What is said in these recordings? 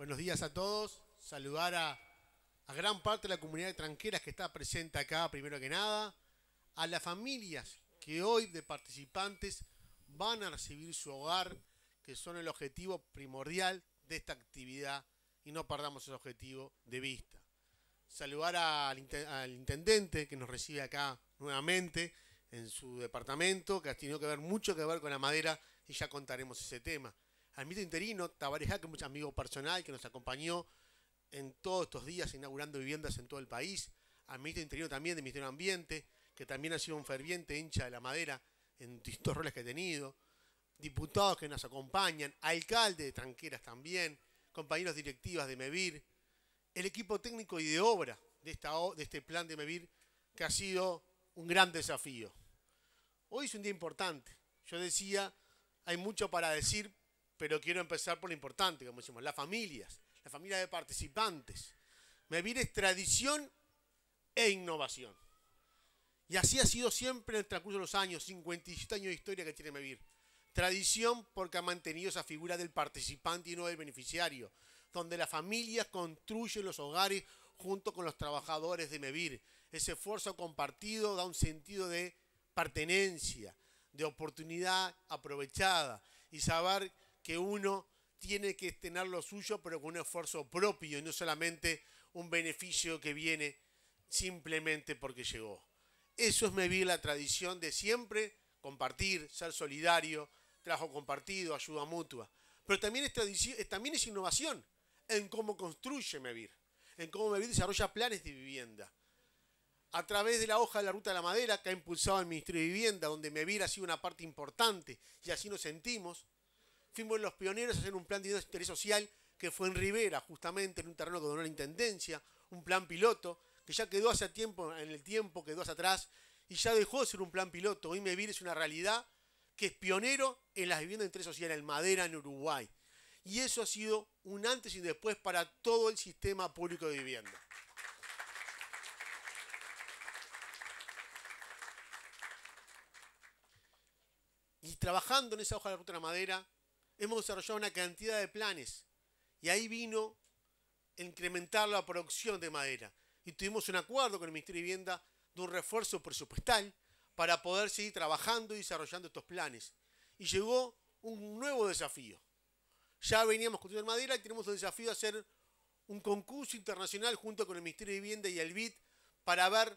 Buenos días a todos. Saludar a, gran parte de la comunidad de tranqueras que está presente acá, primero que nada. A las familias que hoy de participantes van a recibir su hogar, que son el objetivo primordial de esta actividad y no perdamos ese objetivo de vista. Saludar al, al intendente que nos recibe acá nuevamente en su departamento, que ha tenido que ver mucho que ver con la madera y ya contaremos ese tema al ministro interino, Tabarejá, que es amigo personal que nos acompañó en todos estos días inaugurando viviendas en todo el país, al ministro interino también del Ministerio de Ambiente, que también ha sido un ferviente hincha de la madera en distintos roles que ha tenido, diputados que nos acompañan, alcalde de Tranqueras también, compañeros directivas de MEVIR, el equipo técnico y de obra de, de este plan de MEVIR, que ha sido un gran desafío. Hoy es un día importante. Yo decía, hay mucho para decir, pero quiero empezar por lo importante, como decimos, las familias, las familias de participantes. Mevir es tradición e innovación. Y así ha sido siempre en el transcurso de los años, 57 años de historia que tiene Mevir. Tradición porque ha mantenido esa figura del participante y no del beneficiario, donde las familias construyen los hogares junto con los trabajadores de Mevir. Ese esfuerzo compartido da un sentido de pertenencia, de oportunidad aprovechada y saber que uno tiene que tener lo suyo, pero con un esfuerzo propio y no solamente un beneficio que viene simplemente porque llegó. Eso es Mevir, la tradición de siempre compartir, ser solidario, trabajo compartido, ayuda mutua. Pero también es, tradición, también es innovación en cómo construye Mevir, en cómo Mevir desarrolla planes de vivienda. A través de la hoja de la ruta de la madera que ha impulsado el Ministerio de Vivienda, donde Mevir ha sido una parte importante y así nos sentimos, fuimos los pioneros a hacer un plan de interés social que fue en Rivera, justamente en un terreno que donó la Intendencia, un plan piloto, que ya quedó hace tiempo, en el tiempo quedó hacia atrás, y ya dejó de ser un plan piloto. Hoy Mevir es una realidad que es pionero en las viviendas de interés social en Madera, en Uruguay. Y eso ha sido un antes y un después para todo el sistema público de vivienda. Y trabajando en esa hoja de ruta de la madera, hemos desarrollado una cantidad de planes y ahí vino incrementar la producción de madera. Y tuvimos un acuerdo con el Ministerio de Vivienda de un refuerzo presupuestal para poder seguir trabajando y desarrollando estos planes. Y llegó un nuevo desafío. Ya veníamos construyendo madera y tenemos el desafío de hacer un concurso internacional junto con el Ministerio de Vivienda y el BID para ver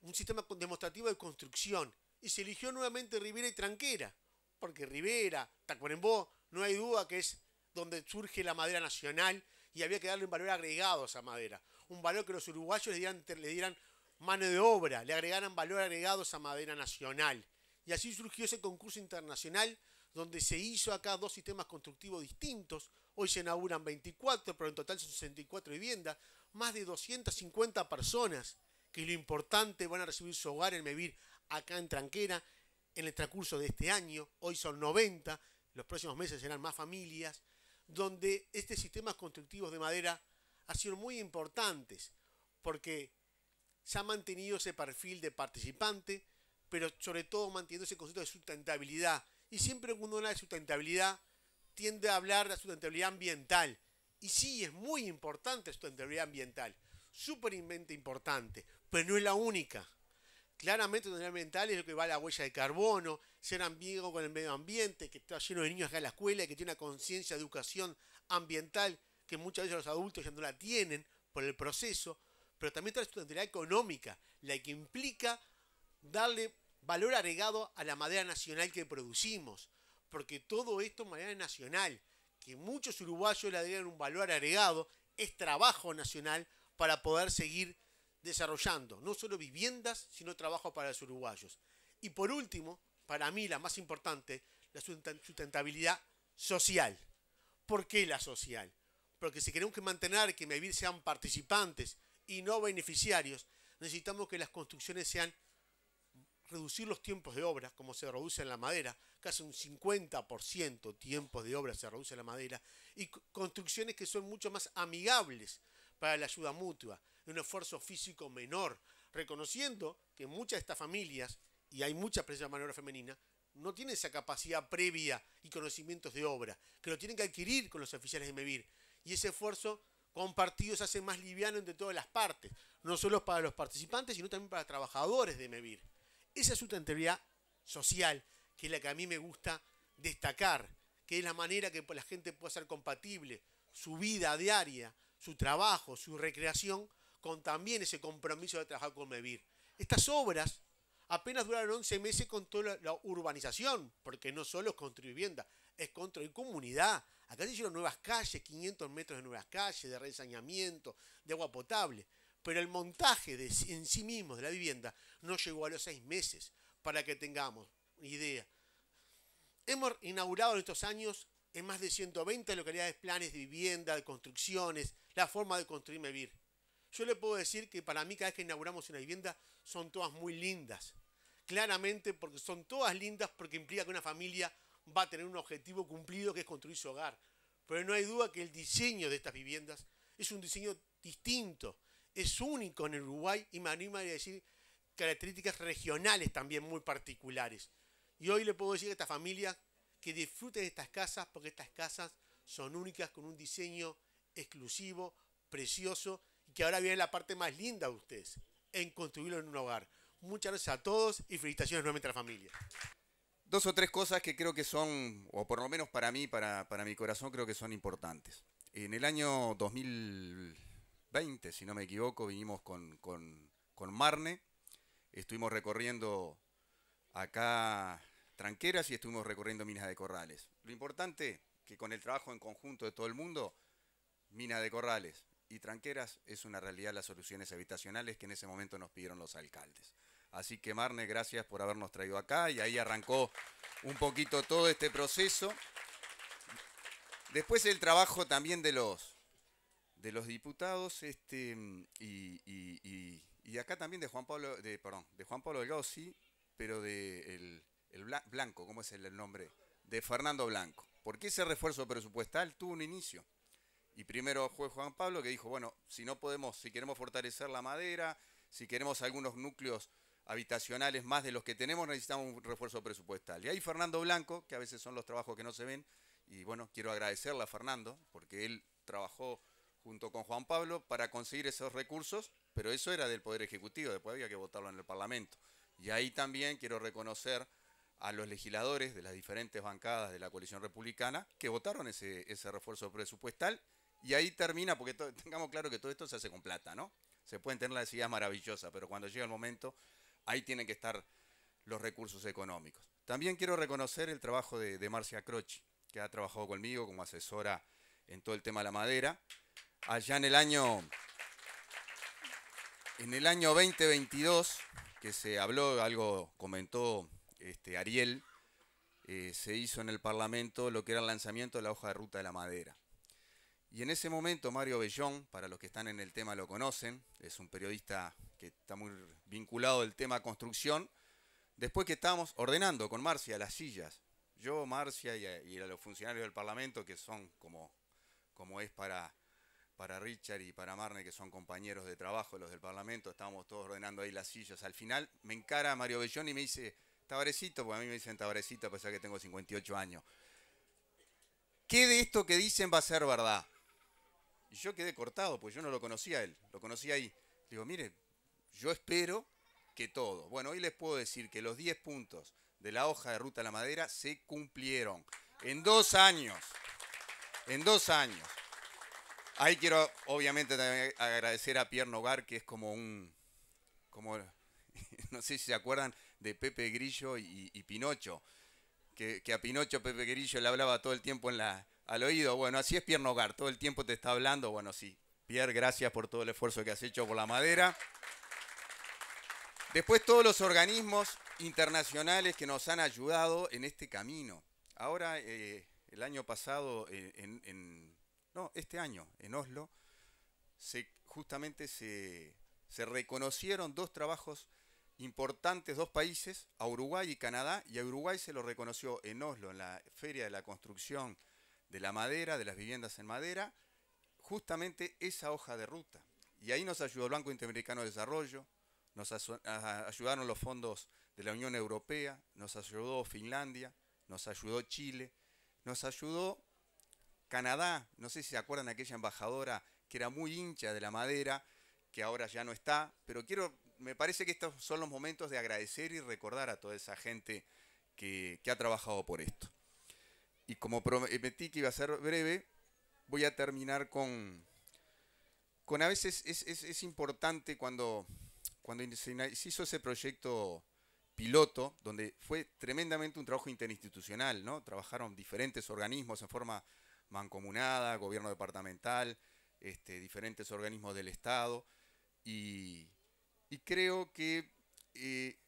un sistema demostrativo de construcción. Y se eligió nuevamente Rivera y Tranquera, porque Rivera, Tacuarembó, no hay duda que es donde surge la madera nacional y había que darle un valor agregado a esa madera. Un valor que los uruguayos le dieran, le dieran mano de obra, le agregaran valor agregado a esa madera nacional. Y así surgió ese concurso internacional donde se hizo acá dos sistemas constructivos distintos. Hoy se inauguran 24, pero en total son 64 viviendas. Más de 250 personas que lo importante van a recibir su hogar en Mevir acá en Tranquera en el transcurso de este año. Hoy son 90 los próximos meses serán más familias, donde este sistemas constructivos de madera ha sido muy importantes porque se ha mantenido ese perfil de participante, pero sobre todo manteniendo ese concepto de sustentabilidad. Y siempre cuando habla de sustentabilidad, tiende a hablar de sustentabilidad ambiental. Y sí, es muy importante la sustentabilidad ambiental, súper importante, pero no es la única. Claramente un ambiental es lo que va a la huella de carbono, ser amigo con el medio ambiente, que está lleno de niños acá en la escuela, y que tiene una conciencia de educación ambiental que muchas veces los adultos ya no la tienen por el proceso, pero también trae sustentabilidad económica, la que implica darle valor agregado a la madera nacional que producimos, porque todo esto es madera nacional, que muchos uruguayos le agregan un valor agregado, es trabajo nacional para poder seguir desarrollando no solo viviendas, sino trabajo para los uruguayos. Y por último, para mí la más importante, la sustentabilidad social. ¿Por qué la social? Porque si queremos que mantener que Mevir sean participantes y no beneficiarios, necesitamos que las construcciones sean reducir los tiempos de obra, como se reduce en la madera, casi un 50% tiempos de obra se reduce en la madera, y construcciones que son mucho más amigables para la ayuda mutua, de un esfuerzo físico menor, reconociendo que muchas de estas familias, y hay mucha presencia manera femenina, no tienen esa capacidad previa y conocimientos de obra, que lo tienen que adquirir con los oficiales de MEVIR. Y ese esfuerzo compartido se hace más liviano entre todas las partes, no solo para los participantes, sino también para trabajadores de MEVIR. Esa es su sustentabilidad social, que es la que a mí me gusta destacar, que es la manera que la gente puede ser compatible su vida diaria, su trabajo, su recreación con también ese compromiso de trabajar con Mevir. Estas obras apenas duraron 11 meses con toda la, urbanización, porque no solo es construir vivienda, es construir comunidad. Acá se hicieron nuevas calles, 500 metros de nuevas calles, de reensañamiento, de agua potable. Pero el montaje en sí mismo de la vivienda no llegó a los seis meses, para que tengamos idea. Hemos inaugurado en estos años en más de 120 localidades planes de vivienda, de construcciones, la forma de construir Mevir yo le puedo decir que para mí cada vez que inauguramos una vivienda son todas muy lindas. Claramente porque son todas lindas porque implica que una familia va a tener un objetivo cumplido que es construir su hogar. Pero no hay duda que el diseño de estas viviendas es un diseño distinto, es único en Uruguay y me anima a decir características regionales también muy particulares. Y hoy le puedo decir a esta familia que disfruten de estas casas porque estas casas son únicas con un diseño exclusivo, precioso que ahora viene la parte más linda de ustedes, en construirlo en un hogar. Muchas gracias a todos y felicitaciones nuevamente a la familia. Dos o tres cosas que creo que son, o por lo menos para mí, para, mi corazón, creo que son importantes. En el año 2020, si no me equivoco, vinimos con, con, Marne, estuvimos recorriendo acá tranqueras y estuvimos recorriendo minas de corrales. Lo importante que con el trabajo en conjunto de todo el mundo, mina de corrales, y tranqueras es una realidad las soluciones habitacionales que en ese momento nos pidieron los alcaldes. Así que Marne, gracias por habernos traído acá y ahí arrancó un poquito todo este proceso. Después el trabajo también de los, de los diputados este, y, y, y, acá también de Juan Pablo, de, perdón, de Juan Pablo Delgado, sí, pero de el, Blanco, ¿cómo es el nombre? De Fernando Blanco. Porque ese refuerzo presupuestal tuvo un inicio. Y primero fue Juan Pablo que dijo, bueno, si no podemos, si queremos fortalecer la madera, si queremos algunos núcleos habitacionales más de los que tenemos, necesitamos un refuerzo presupuestal. Y ahí Fernando Blanco, que a veces son los trabajos que no se ven, y bueno, quiero agradecerle a Fernando, porque él trabajó junto con Juan Pablo para conseguir esos recursos, pero eso era del Poder Ejecutivo, después había que votarlo en el Parlamento. Y ahí también quiero reconocer a los legisladores de las diferentes bancadas de la coalición republicana que votaron ese, ese refuerzo presupuestal y ahí termina, porque tengamos claro que todo esto se hace con plata, ¿no? Se pueden tener las ideas maravillosas, pero cuando llega el momento, ahí tienen que estar los recursos económicos. También quiero reconocer el trabajo de, Marcia Croci, que ha trabajado conmigo como asesora en todo el tema de la madera. Allá en el año, en el año 2022, que se habló, algo comentó este, Ariel, eh, se hizo en el Parlamento lo que era el lanzamiento de la hoja de ruta de la madera. Y en ese momento Mario Bellón, para los que están en el tema lo conocen, es un periodista que está muy vinculado al tema construcción, después que estábamos ordenando con Marcia las sillas, yo, Marcia y los funcionarios del Parlamento, que son como, como es para, para Richard y para Marne, que son compañeros de trabajo los del Parlamento, estábamos todos ordenando ahí las sillas. Al final me encara Mario Bellón y me dice, Tabarecito, porque a mí me dicen Tabarecito a pesar que tengo 58 años. ¿Qué de esto que dicen va a ser verdad? Y yo quedé cortado, pues yo no lo conocía a él, lo conocía ahí. Digo, mire, yo espero que todo. Bueno, hoy les puedo decir que los 10 puntos de la hoja de ruta a la madera se cumplieron. En dos años. En dos años. Ahí quiero, obviamente, también agradecer a Pierre Nogar, que es como un. como. no sé si se acuerdan de Pepe Grillo y, Pinocho. Que, que, a Pinocho Pepe Grillo le hablaba todo el tiempo en la, al oído. Bueno, así es Pierre Nogar, todo el tiempo te está hablando. Bueno, sí, Pierre, gracias por todo el esfuerzo que has hecho con la madera. Después todos los organismos internacionales que nos han ayudado en este camino. Ahora, eh, el año pasado, eh, en, no, este año, en Oslo, justamente se, se reconocieron dos trabajos importantes dos países, a Uruguay y Canadá, y a Uruguay se lo reconoció en Oslo, en la Feria de la Construcción de la madera, de las viviendas en madera, justamente esa hoja de ruta. Y ahí nos ayudó el Banco Interamericano de Desarrollo, nos ayudaron los fondos de la Unión Europea, nos ayudó Finlandia, nos ayudó Chile, nos ayudó Canadá, no sé si se acuerdan de aquella embajadora que era muy hincha de la madera, que ahora ya no está, pero quiero, me parece que estos son los momentos de agradecer y recordar a toda esa gente que, que ha trabajado por esto. Y como prometí que iba a ser breve, voy a terminar con, con a veces es, importante cuando, cuando se hizo ese proyecto piloto, donde fue tremendamente un trabajo interinstitucional, ¿no? Trabajaron diferentes organismos en forma mancomunada, gobierno departamental, este, diferentes organismos del Estado, y, creo que eh,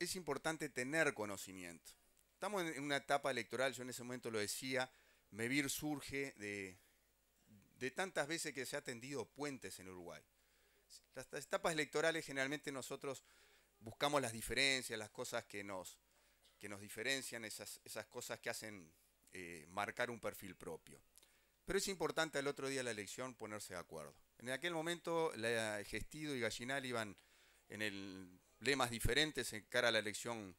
es importante tener conocimiento. Estamos en una etapa electoral, yo en ese momento lo decía, Mevir surge de, tantas veces que se ha tendido puentes en Uruguay. Las etapas electorales generalmente nosotros buscamos las diferencias, las cosas que nos, que nos diferencian, esas, cosas que hacen eh, marcar un perfil propio. Pero es importante el otro día de la elección ponerse de acuerdo. En aquel momento la Gestido y Gallinal iban en el lemas diferentes en cara a la elección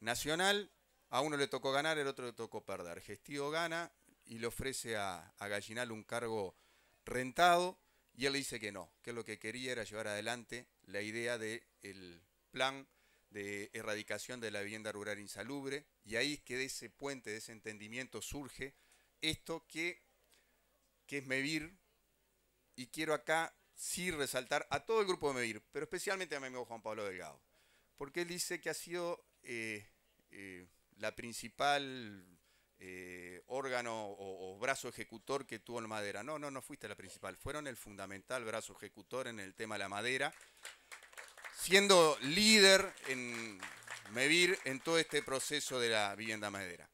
nacional. A uno le tocó ganar, el otro le tocó perder. gestido gana y le ofrece a, Gallinal un cargo rentado y él le dice que no, que lo que quería era llevar adelante la idea del plan de erradicación de la vivienda rural insalubre y ahí es que de ese puente, de ese entendimiento surge esto que, es MEVIR y quiero acá sí resaltar a todo el grupo de MEVIR, pero especialmente a mi amigo Juan Pablo Delgado, porque él dice que ha sido... Eh, eh, la principal eh, órgano o, o, brazo ejecutor que tuvo en madera. No, no, no fuiste la principal, fueron el fundamental brazo ejecutor en el tema de la madera, siendo líder en medir en todo este proceso de la vivienda madera.